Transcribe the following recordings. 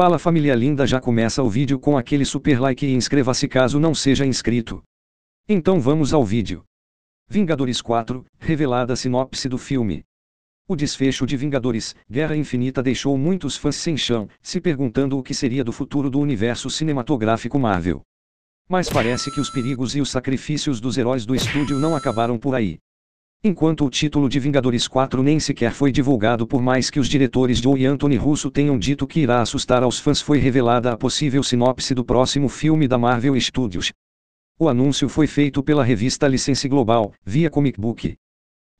Fala família linda já começa o vídeo com aquele super like e inscreva-se caso não seja inscrito. Então vamos ao vídeo. Vingadores 4, revelada a sinopse do filme. O desfecho de Vingadores, Guerra Infinita deixou muitos fãs sem chão, se perguntando o que seria do futuro do universo cinematográfico Marvel. Mas parece que os perigos e os sacrifícios dos heróis do estúdio não acabaram por aí. Enquanto o título de Vingadores 4 nem sequer foi divulgado por mais que os diretores Joe e Anthony Russo tenham dito que irá assustar aos fãs foi revelada a possível sinopse do próximo filme da Marvel Studios. O anúncio foi feito pela revista License Global, via Comic Book.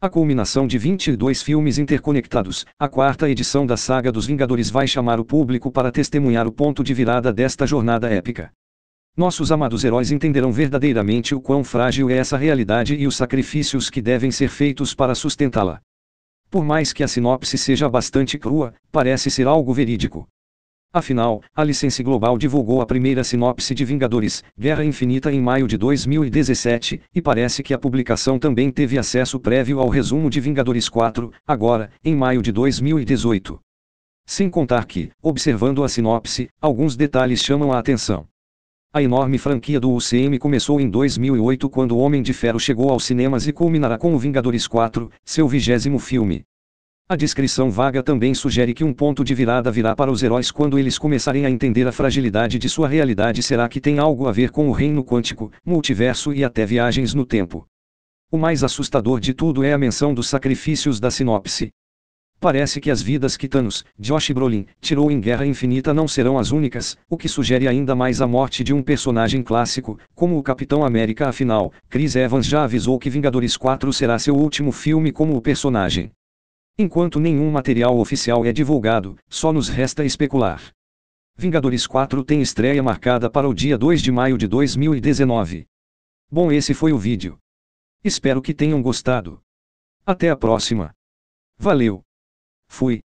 A culminação de 22 filmes interconectados, a quarta edição da saga dos Vingadores vai chamar o público para testemunhar o ponto de virada desta jornada épica. Nossos amados heróis entenderão verdadeiramente o quão frágil é essa realidade e os sacrifícios que devem ser feitos para sustentá-la. Por mais que a sinopse seja bastante crua, parece ser algo verídico. Afinal, a Licença Global divulgou a primeira sinopse de Vingadores, Guerra Infinita em maio de 2017, e parece que a publicação também teve acesso prévio ao resumo de Vingadores 4, agora, em maio de 2018. Sem contar que, observando a sinopse, alguns detalhes chamam a atenção. A enorme franquia do UCM começou em 2008 quando O Homem de Ferro chegou aos cinemas e culminará com o Vingadores 4, seu vigésimo filme. A descrição vaga também sugere que um ponto de virada virá para os heróis quando eles começarem a entender a fragilidade de sua realidade. Será que tem algo a ver com o reino quântico, multiverso e até viagens no tempo? O mais assustador de tudo é a menção dos sacrifícios da sinopse, Parece que as vidas que Thanos, Josh Brolin, tirou em Guerra Infinita não serão as únicas, o que sugere ainda mais a morte de um personagem clássico, como o Capitão América afinal, Chris Evans já avisou que Vingadores 4 será seu último filme como o personagem. Enquanto nenhum material oficial é divulgado, só nos resta especular. Vingadores 4 tem estreia marcada para o dia 2 de maio de 2019. Bom, esse foi o vídeo. Espero que tenham gostado. Até a próxima. Valeu! Fui,